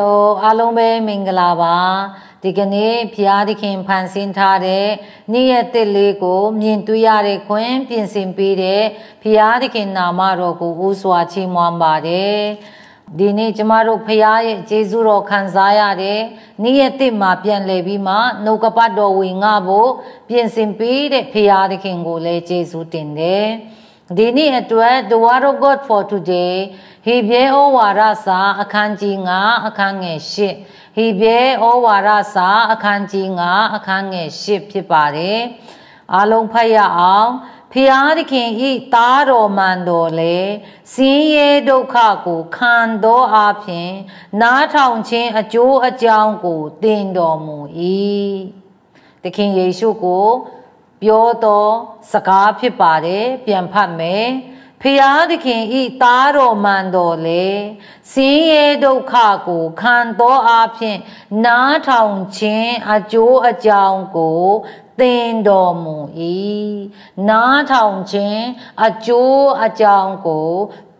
Hello အားလုံးပဲမင်္ဂလာပါဒီကနေ့ဖျားသခင်ဖန်ဆင်းထားတဲ့နေ့ရက်တစ်လေးကို မြင်တွေ့ရတဲ့ခွင့်ပြင်ဆင်ပေးတဲ့ဖျားသခင်နာမတော်ကိုဦးစွာချီးမွမ်းပါတယ်ဒီနေ့ကျမတို့ဖရားရဲ့ကျေးဇူးတော်ခံစားရတဲ့နေ့ရက်တစ်မှာ ပြန်လည်ပြီးမှနှုတ်ကပတ်တော်ဝင်ငါဖို့ပြင်ဆင်ပေးတဲ့ဖရားသခင်ကိုလည်းကျေးဇူးတင်တယ်။ဒီနေ့အတွက် The Word of God for today ဟေဘဲဩဝါဒစာအခန်းကြီး9အခန်းငယ်10ဟေဘဲဩဝါဒစာအခန်းကြီး9အခန်းငယ်10ဖြစ်ပါတယ်အားလုံးဖတ်ရအောင်ဖျားသခင်ဤသားတော်မှန်တော်လေစင်းရဲဒုက္ခကိုခံသောအပြင်နားထောင်ခြင်းအကျိုးအကြောင်းကိုသင်တော်မူ၏သခင်ယေရှုကိုပြောသောစကားဖြစ်ပါတယ်ပြန်ဖတ်မယ်ဖျားသခင်ဤသားတော်မှန်တော်လေဆင်းရဲဒုက္ခကိုခံသောအဖြစ်နားထောင်ခြင်းအကျိုးအကြောင်းကိုသင်တော်မူ၏နားထောင်ခြင်းအကျိုးအကြောင်းကို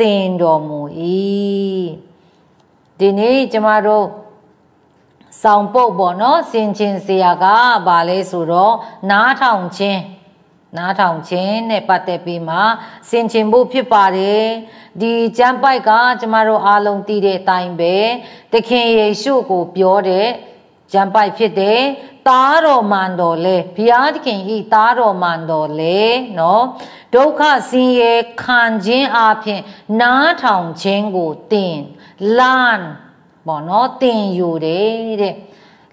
သင်တော်မူ၏ဒီနေ့ကျမတို့ဆောင်ပုတ်ပေါ့နော်စင်ချင်းစရာကဘာလဲဆိုတော့နားထောင်ခြင်းနားထောင်ခြင်းနဲ့ပတ်သက်ပြီးမှစင်ချင်းဖို့ဖြစ်ပါတယ်ဒီကျမ်းပိုက်ကကျမတို့အားလုံးသိတဲ့အတိုင်းပဲသခင်ယေရှုကိုပြောတဲ့ကျမ်းပိုက်ဖြစ်တယ်တားတော်မှန်တော်လေဘုရားသခင်ဤတားတော်မှန်တော်လေနော်ဒုက္ခဆင်းရဲခံခြင်းအပြင်နားထောင်ခြင်းကိုတင်လန်ပေါ့နော်တင်ယူတယ်တဲ့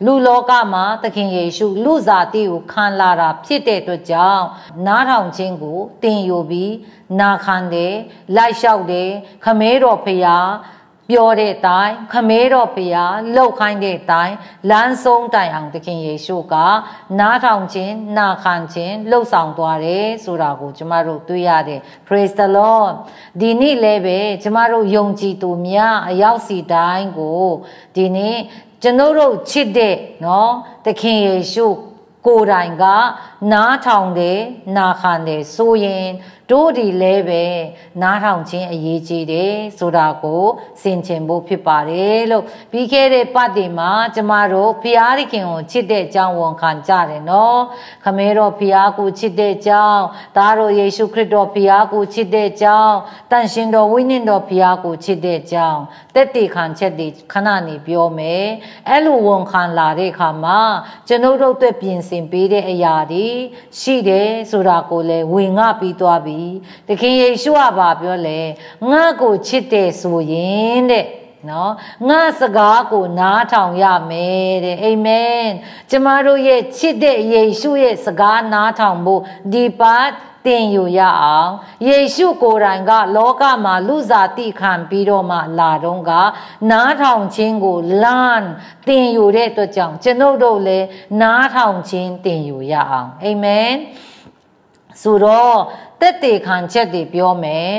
လူလောကမှာ သခင်ယေရှုလူဇာတိကိုခံလာတာဖြစ်တဲ့အတွက်ကြောင့်နားထောင်ခြင်းကိုတင်ယူပြီးနာခံတယ်လိုက်လျှောက်တယ်ခမဲတော်ဖရာပြောတဲ့အတိုင်းခမဲတော်ဖရာလောက်ခိုင်းတဲ့အတိုင်းလမ်းဆုံးတိုင်အောင်သခင်ယေရှုကနားထောင်ခြင်းနာခံခြင်းလှုပ်ဆောင်သွားတယ်ဆိုတာကိုကျမတို့တွေ့ရတယ် praise the lord ဒီနေ့လည်းပဲကျမတို့ယုံကြည်သူများအရောက်စီတိုင်းကိုဒီနေ့ကျွန်တော်တို့ချစ်တဲ့เนาะသခင်ယေရှုကိုယ်တိုင်ကနားထောင်တယ်နာခံတယ်ဆိုရင်တို့ဒီလဲပဲနားထောင်ခြင်းအရေးကြီးတယ်ဆိုတာကိုစင်ချင်ဖို့ဖြစ်ပါတယ်လို့ပြီးခဲ့တဲ့ပတ်တည်မှာကျမတို့ဖျားရခင်ကိုချစ်တဲ့အကြောင်းဝန်ခံကြတယ်နော်ခမဲတော်ဖျားကိုချစ်တဲ့အကြောင်းသားတော်ယေရှုခရစ်တော်ဖျားကိုချစ်တဲ့အကြောင်းတန်ရှင်တော်ဝိညာဉ်တော်ဖျားကိုချစ်တဲ့အကြောင်းတက်တည်ခံချက်တွေခဏနေပြောမယ်အဲ့လိုဝန်ခံလာတဲ့အခါမှာကျွန်ုပ်တို့အတွက်ပြင်ဆင်ပေးတဲ့အရာတွေရှိတယ်ဆိုတာကိုလည်းဝင်ငှပြီးသွားပြီပြီ။သခင်ယေရှုကဘာပြောလဲ။ငါ့ကိုချစ်တယ်ဆိုရင်တဲ့။နော်။ငါစကားကိုနားထောင်ရမယ်တဲ့။အာမင်။ကျမတို့ရဲ့ချစ်တဲ့ယေရှုရဲ့စကားနားထောင်ဖို့ဒီပတ်တင်ယူရအောင်ယေရှုကိုယ်တိုင်က လောကမှာလူစားတိခံပြီးတော့မှလာတော့ကနားထောင်ခြင်းကိုလမ်းတင်ယူတဲ့အတွက်ကြောင့်ကျွန်ုပ်တို့လည်းနားထောင်ခြင်းတင်ယူရအောင်အာမင်ဆိုတော့သက်တေခံချက်တွေပြောမယ်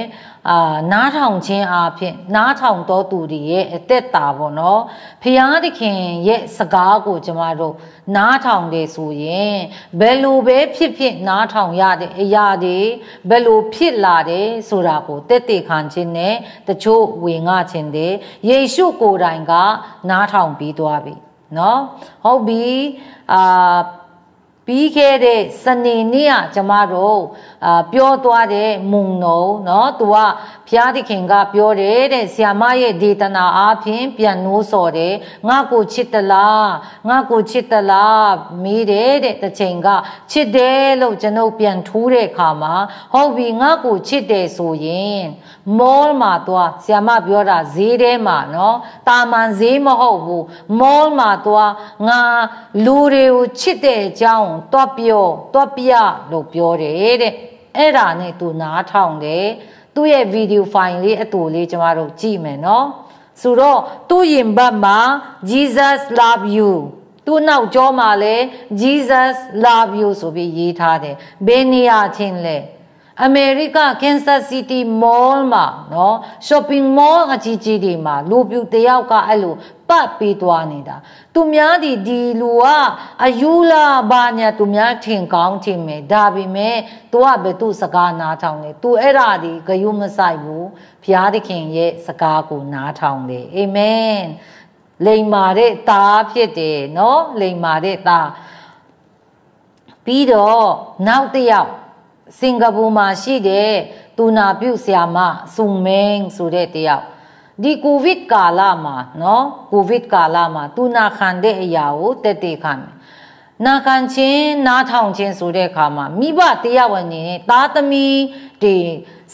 အာနားထောင်ခြင်းအပြင်နားထောင်တော်သူတွေရဲ့အသက်တာပေါ့နော်ဖျားသခင်ရဲ့စကားကိုကျမတို့နားထောင်တယ်ဆိုရင်ဘယ်လိုပဲဖြစ်ဖြစ်နားထောင်ရတဲ့အရာတွေဘယ်လိုဖြစ်လာတယ်ဆိုတာကိုတက်တေခံခြင်းနဲ့တချို့ဝင်ငှခြင်းတွေယေရှုကိုယ်တိုင်ကနားထောင်ပြီးသွားပြီနော်ဟုတ်ပြီအာပြီးခဲ့တဲ့စနေနေ့ကကျမတို့အာပြောသွားတဲ့မုံနုံเนาะသူကဘုရားသခင်ကပြောတယ်တဲ့ဆ iam ရဲ့ဒေသနာအားဖြင့်ပြန်နိုးစော်တယ်ငါကိုချစ်တလားငါကိုချစ်တလားမေးတယ်တဲ့တစ်ချိန်ကချစ်တယ်လို့ကျွန်ုပ်ပြန်ထိုးတဲ့အခါမှာဟုတ်ပြီငါကိုချစ်တယ်ဆိုရင်မောမှာသွားဆ iam ပြောတာဈေးထဲမှာเนาะတာမန်ဈေးမဟုတ်ဘူးမောမှာသွားငါလူတွေကိုချစ်တဲ့အကြောင်းတွတ်ပြောတွတ်ပြလို့ပြောတယ်တဲ့အဲ့ဒါနဲ့သူနားထောင်တယ်သူ့ရဲ့ဗီဒီယိုဖိုင်လေးအတူလေးကျမတို့ကြည့်မယ်နော်ဆိုတော့သူ့ရင်ဘတ်မှာ Jesus love you သူ့နောက်ကြောမှာလဲ Jesus love you ဆိုပြီးရေးထားတယ်ဘယ်နေရာချင်းလဲအမေရိကကင်ဆာစီးတီးမောမှာနော် shopping mall အကြီးကြီးတွေမှာလူပြူတယောက်ကအဲ့လိုပတ်ပေးသွားနေတာသူများဒီဒီလူကအယူလာဘာညာသူများထင်ကောင်းထင်မယ်ဒါပေမဲ့သူကပဲသူ့စကားနားထောင်တယ်သူအဲ့ဒါဒီဂယုမဆိုင်ဘူးဘုရားသခင်ရဲ့စကားကိုနားထောင်တယ်အာမင်လိမ်မာတဲ့သားဖြစ်တယ်နော်လိမ်မာတဲ့သားပြီးတော့နောက်တစ်ယောက်စင်ကာပူမှာရှိတဲ့တူနာပြုတ်ဆရာမဆုံမင်းဆိုတဲ့တယောက်ဒီကိုဗစ်ကာလမှာနော်ကိုဗစ်ကာလမှာတူနာခံတဲ့အရာကိုတက်တေခံတယ်နာခံခြင်းနားထောင်ခြင်းဆိုတဲ့အခါမှာမိဘတရားဝင်နေတဲ့သားသမီးတွေ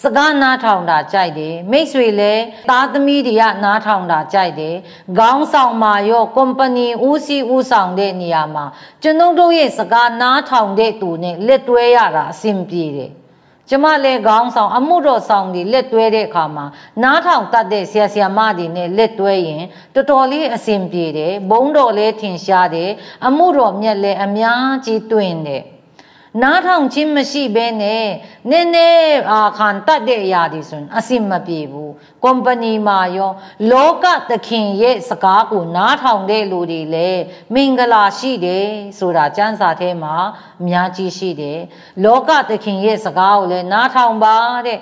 စကားနားထောင်တာကြိုက်တယ်မိတ်ဆွေလည်းသားသမီးတွေကနားထောင်တာကြိုက်တယ်ခေါင်းဆောင်မာရော company ဦးစီးဦးဆောင်တဲ့နေရာမှာကျွန်တို့ရဲ့စကားနားထောင်တဲ့သူနဲ့လက်တွဲရတာအဆင်ပြေတယ်ကျမလည်းခေါင်းဆောင်အမှုတော်ဆောင်တွေလက်တွဲတဲ့အခါမှာနားထောင်တတ်တဲ့ဆရာဆရာမတွေနဲ့လက်တွဲရင်တော်တော်လေးအဆင်ပြေတယ်ဘုံတော်လည်းထင်ရှားတယ်အမှုတော်မြတ်လည်းအများကြီးတွင်တယ်နားထောင်ခြင်းမရှိဘဲနဲ့နည်းနည်းအာခံတတ်တဲ့အရာတွေဆိုရင်အဆင်မပြေဘူးကိုကုမ္ပဏီမှာရောလောကသခင်ရဲ့စကားကိုနားထောင်တဲ့လူတွေလည်းမင်္ဂလာရှိတယ်ဆိုတာကျမ်းစာထဲမှာအများကြီးရှိတယ်လောကသခင်ရဲ့စကားကိုလည်းနားထောင်ပါတဲ့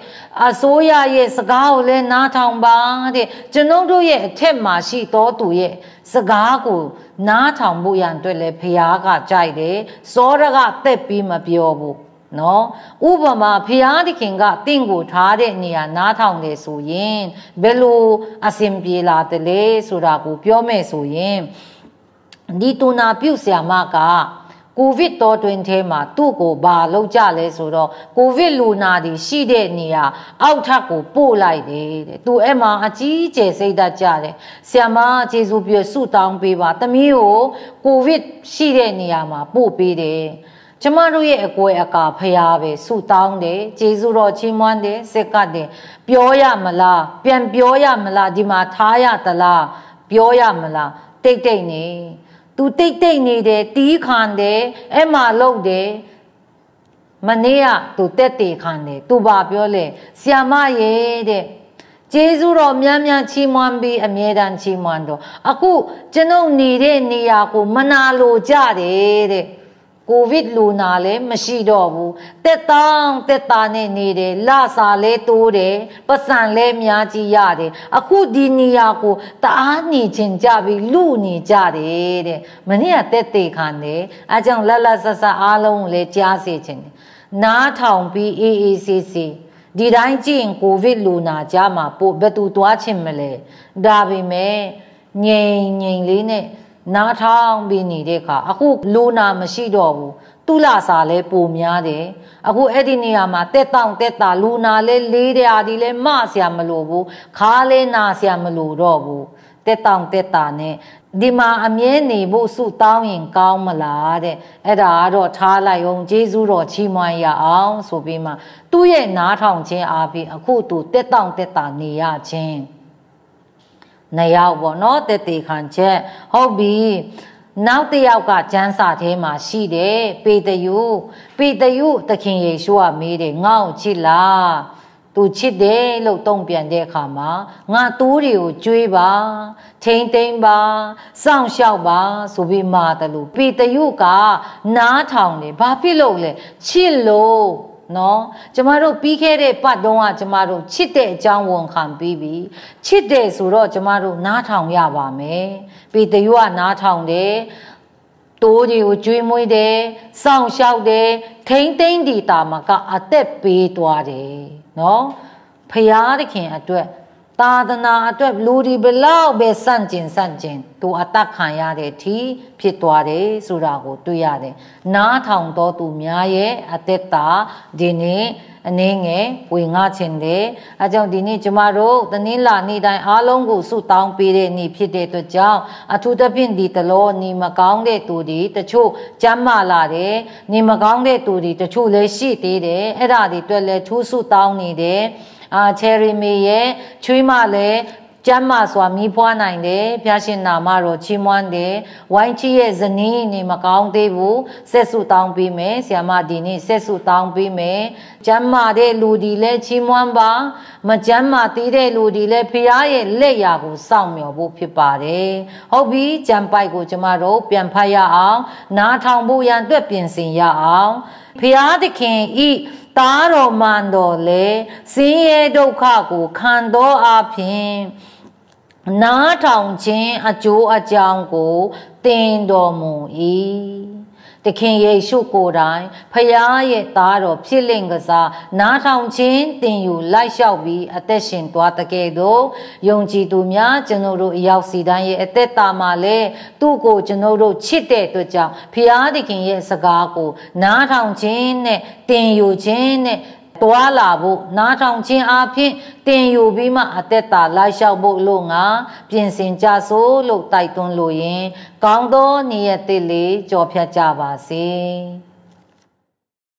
အစိုးရရဲ့စကားကိုလည်းနားထောင်ပါတဲ့ကျွန်ုပ်တို့ရဲ့အထက်မှာရှိတော်သူရဲ့စကားကိုနားထောင်ဖို့ရန်အတွက်လည်းဘုရားကကြိုက်တယ်စောရကတက်ပြီးမပြောဘူးနော်ဥပမာဖရာသခင်ကတင့်ကိုထားတဲ့နေရာနားထောင်တယ်ဆိုရင်ဘယ်လိုအဆင်ပြေလာတယ်လဲဆိုတာကိုပြောမယ်ဆိုရင်ဒီတူနာပြုတ်ဆရာမကကိုဗစ်တော်တွင်ထဲမှာသူ့ကိုဘာလောက်ကြလဲဆိုတော့ကိုဗစ်လူနာတွေရှိတဲ့နေရာအောက်ထပ်ကို ပို့လိုက်တယ်တဲ့သူအဲ့မှာအကြီးအကျယ်စိတ်ဓာတ်ကြတယ်ဆရာမကျေးဇူးပြုဆုတောင်းပေးပါတမီးကို ကိုဗစ်ရှိတဲ့နေရာမှာ ပို့ပေးတယ်ကျမတို့ရဲ့အကွယ်အကာဖျားပဲဆုတောင်းတယ်ဂျေဇုတော်ချီးမွမ်းတယ်စက်ကတယ်ပြောရမလားပြန်ပြောရမလားဒီမှာထားရသလားပြောရမလားတိတ်တိတ်နေသူတိတ်တိတ်နေတယ်တီးခံတယ်အဲ့မှာလုပ်တယ်မနေ့ကသူတက်တေခံတယ်သူဘာပြောလဲဆီယမရေတဲ့ကျေးဇူးတော်များများချီးမွမ်းပြီးအမြဲတမ်းချီးမွမ်းတော့အခုကျွန်ုပ်နေတဲ့နေရာကိုမနာလိုကြတယ်တဲ့ကိုဗစ်လူနာလည်းမရှိတော့ဘူးတက်တောင်းတက်တာနဲ့နေတယ်လစာလဲတိုးတယ်ပတ်စံလဲများကြီးရတယ်အခုဒီနေရာကိုတအားနေခြင်းကြပြီးလူနေကြတယ်တဲ့မနေ့ကတက်တေခံတယ်အဲကြောင့်လက်လက်ဆက်ဆက်အားလုံးကိုလည်းကြားစေခြင်းနားထောင်ပြီးအေးအေးဆေးဆေးဒီတိုင်းကြည့်ရင်ကိုဗစ်လူနာကြားမှာပို့ဘယ်သူသွားချင်းမလဲဒါပေမဲ့ငြိမ်ငြိမ်လေးနဲ့နားထောင်ပြီးနေတဲ့အခါအခုလိုနာမရှိတော့ဘူးသူလာစာလဲပုံများတယ်အခုအဲ့ဒီနေရာမှာတက်တောင့်တက်တာလူနာလဲလေးတရားဒီလဲမဆရာမလို့ဘူးခါလဲနာဆရာမလို့တော့ဘူးတက်တောင့်တက်တာနဲ့ဒီမှာအမြဲနေဖို့စုတောင်းရင်ကောင်းမလားတဲ့အဲ့ဒါကတော့ထားလိုက်အောင်ဂျေဇူးတော်ချီးမွမ်းရအောင်ဆိုပြီးမှ သူ့ရဲ့နားထောင်ခြင်းအားဖြင့်အခုသူတက်တောင့်တက်တာနေရခြင်းနှစ်ယောက်ပေါ့နော်တက်တေခံချက်ဟုတ်ပြီနောက်တစ်ယောက်ကကျမ်းစာထဲမှာရှိတယ်ပေတယုပေတယုသခင်ယေရှုကမေးတယ်ငါ့ကိုချစ်လားသူချစ်တယ်လို့တုံ့ပြန်တဲ့အခါမှာငါသူ့တွေကိုကြွေးပါထိမ့်သိမ့်ပါစောင့်ရှောက်ပါဆိုပြီးမာတယ်လို့ပေတယုကနားထောင်တယ်ဘာဖြစ်လို့လဲချစ်လို့နော်ကျမတို့ပြီးခဲ့တဲ့ပတ်တုံးကကျမတို့ချစ်တဲ့အကြောင်းဝန်ခံပြီးပြီချစ်တယ်ဆိုတော့ကျမတို့နားထောင်ရပါမယ်ပေတရွကနားထောင်တယ်တိုးကြီးကိုကျွေးမွေးတယ်စောင့်ရှောက်တယ်ထိမ့်သိမ့်ဒီတာမက အသက်ပေးသွားတယ်နော်ဖရာသခင်အတွက်သာသနာအတွက်လူဒီဘလောက်ပဲစန့်ကျင်စန့်ကျင် သူအသက်ခံရတဲ့အထိဖြစ်သွားတယ်ဆိုတာကိုတွေ့ရတယ်။နားထောင်တော်သူများရဲ့အသက်တာဒီနေ့အနေငယ်ဝင်ငှခြင်းတယ်။အဲကြောင့်ဒီနေ့ကျမတို့တနင်္လာနေ့တိုင်းအားလုံးကိုဆုတောင်းပေးတဲ့နေ့ဖြစ်တဲ့အတွက်ကြောင့်အထူးသဖြင့်ဒီတလောနေမကောင်းတဲ့သူတွေတချို့ကြမ်းမာလာတယ်။နေမကောင်းတဲ့သူတွေတချို့လည်းရှိသေးတယ်။အဲ့ဒါတွေအတွက်လည်းထူးဆုတောင်းနေတယ်။အာချယ်ရီမေရဲ့ချွေးမလည်းကျမ်းမာစွာမီးဖွားနိုင်တယ်ဖျာရှင်နာမတော်ချီးမွမ်းတယ်ဝိုင်းချီရဲ့ဇနီးနေမကောင်းသေးဘူးဆက်စုတောင်းပေးမယ်ဆ iam ဒီနေ့ဆက်စုတောင်းပေးမယ်ကျမ်းမာတဲ့လူဒီလဲချီးမွမ်းပါမကျမ်းမာသေးတဲ့လူဒီလဲဖျားရဲ့လက်ရာကိုစောင့်မျှော်ဖို့ဖြစ်ပါတယ်ဟုတ်ပြီကြံပိုက်ကိုကျမတို့ပြန်ဖတ်ရအောင် နားထောင်ဖို့ရန်အတွက်ပြင်ဆင်ရအောင်ဖျားသခင်ဤတားတော်မှန်တော်လေဆင်းရဲဒုက္ခကိုခံသောအပြင်နားထောင်ခြင်းအကျိုးအကြောင်းကိုသင်တော်မူ၏တခင်ယေရှုကိုယ်တိုင်ဖရာရဲ့သားတော်ဖြစ်လင့်ကစားနားထောင်ခြင်းတင်ယူ လိုက်လျှောက်ပြီး အသက်ရှင်သွားတကယ်တော့ယုံကြည်သူများကျွန်တော်တို့အရောက်စီတိုင်းရဲ့အသက်တာမှာလည်းသူ့ကိုကျွန်တော်တို့ချစ်တဲ့အတွက်ကြောင့်ဖရာသခင်ရဲ့စကားကိုနားထောင်ခြင်းနဲ့တင်ယူခြင်းနဲ့တွာလာဖို့နားထောင်ခြင်းအပြင်တင်ယူပြီးမှအသက်တာလိုက်လျှောက်ဖို့လို့ငါပြင်ဆင်ကြဆိုလို့တိုက်တွန်းလို့ရင်ကောင်းသောနေရတဲ့လေကြော်ဖြတ်ကြပါစေ။